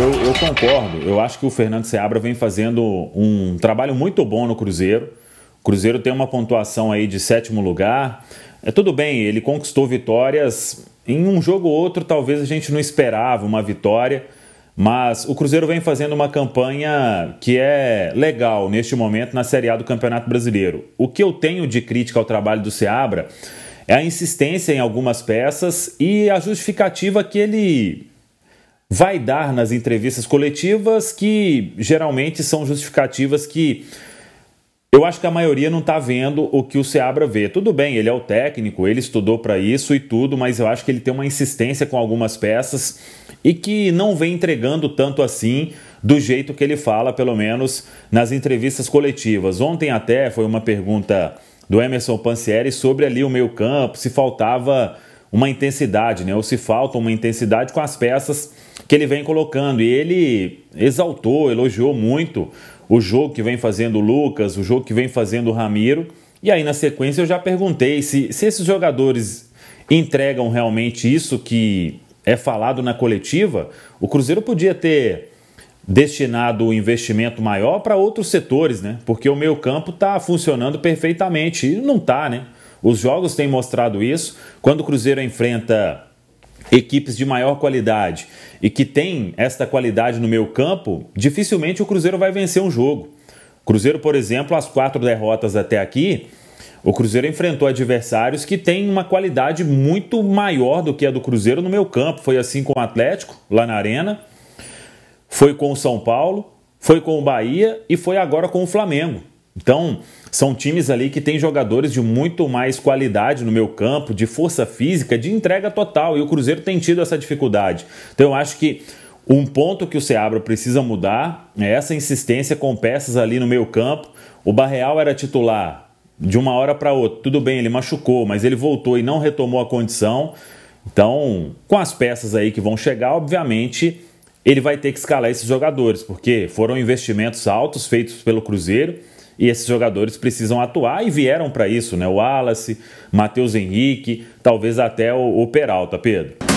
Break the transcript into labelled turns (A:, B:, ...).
A: Eu, eu, concordo. Eu acho que o Fernando Seabra vem fazendo um trabalho muito bom no Cruzeiro. O Cruzeiro tem uma pontuação aí de sétimo lugar. É tudo bem, ele conquistou vitórias em um jogo ou outro, talvez a gente não esperava uma vitória, mas o Cruzeiro vem fazendo uma campanha que é legal neste momento na Série A do Campeonato Brasileiro. O que eu tenho de crítica ao trabalho do Seabra é a insistência em algumas peças e a justificativa que ele vai dar nas entrevistas coletivas, que geralmente são justificativas que eu acho que a maioria não está vendo o que o Seabra vê. Tudo bem, ele é o técnico, ele estudou para isso e tudo, mas eu acho que ele tem uma insistência com algumas peças e que não vem entregando tanto assim do jeito que ele fala, pelo menos nas entrevistas coletivas. Ontem até foi uma pergunta do Emerson Pansieri sobre ali o meio campo, se faltava uma intensidade, né? Ou se falta uma intensidade com as peças que ele vem colocando. E ele exaltou, elogiou muito o jogo que vem fazendo o Lucas, o jogo que vem fazendo o Ramiro. E aí na sequência eu já perguntei se, se esses jogadores entregam realmente isso que é falado na coletiva. O Cruzeiro podia ter destinado o um investimento maior para outros setores, né? Porque o meio campo está funcionando perfeitamente e não está, né? Os jogos têm mostrado isso. Quando o Cruzeiro enfrenta equipes de maior qualidade e que tem esta qualidade no meu campo, dificilmente o Cruzeiro vai vencer um jogo. Cruzeiro, por exemplo, as quatro derrotas até aqui, o Cruzeiro enfrentou adversários que têm uma qualidade muito maior do que a do Cruzeiro no meu campo. Foi assim com o Atlético, lá na Arena, foi com o São Paulo, foi com o Bahia e foi agora com o Flamengo. Então, são times ali que têm jogadores de muito mais qualidade no meu campo, de força física, de entrega total, e o Cruzeiro tem tido essa dificuldade. Então, eu acho que um ponto que o Seabra precisa mudar é essa insistência com peças ali no meio campo. O Barreal era titular de uma hora para outra. Tudo bem, ele machucou, mas ele voltou e não retomou a condição. Então, com as peças aí que vão chegar, obviamente, ele vai ter que escalar esses jogadores, porque foram investimentos altos feitos pelo Cruzeiro e esses jogadores precisam atuar e vieram para isso, né? O Wallace, Matheus Henrique, talvez até o, o Peralta, Pedro.